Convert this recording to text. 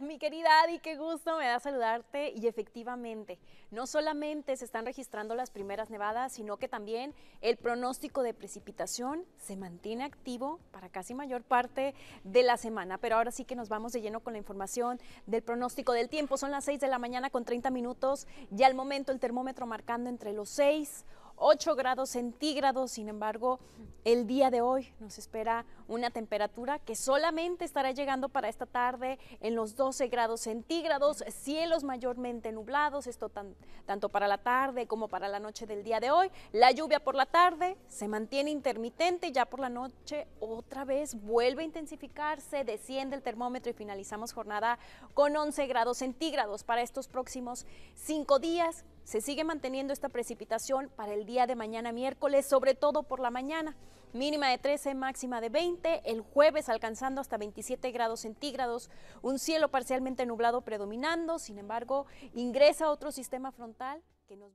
mi querida Adi, qué gusto me da saludarte. Y efectivamente, no solamente se están registrando las primeras nevadas, sino que también el pronóstico de precipitación se mantiene activo para casi mayor parte de la semana. Pero ahora sí que nos vamos de lleno con la información del pronóstico del tiempo. Son las 6 de la mañana con 30 minutos. y al momento el termómetro marcando entre los 6, 8 grados centígrados. Sin embargo, el día de hoy nos espera una temperatura que solamente estará llegando para esta tarde en los 12 grados centígrados, cielos mayormente nublados, esto tanto para la tarde como para la noche del día de hoy. La lluvia por la tarde se mantiene intermitente, ya por la noche otra vez vuelve a intensificarse, desciende el termómetro y finalizamos jornada con 11 grados centígrados para estos próximos cinco días se sigue manteniendo esta precipitación para el día de mañana miércoles, sobre todo por la mañana. Mínima de 13, máxima de 20. El jueves alcanzando hasta 27 grados centígrados. Un cielo parcialmente nublado predominando. Sin embargo, ingresa otro sistema frontal que nos...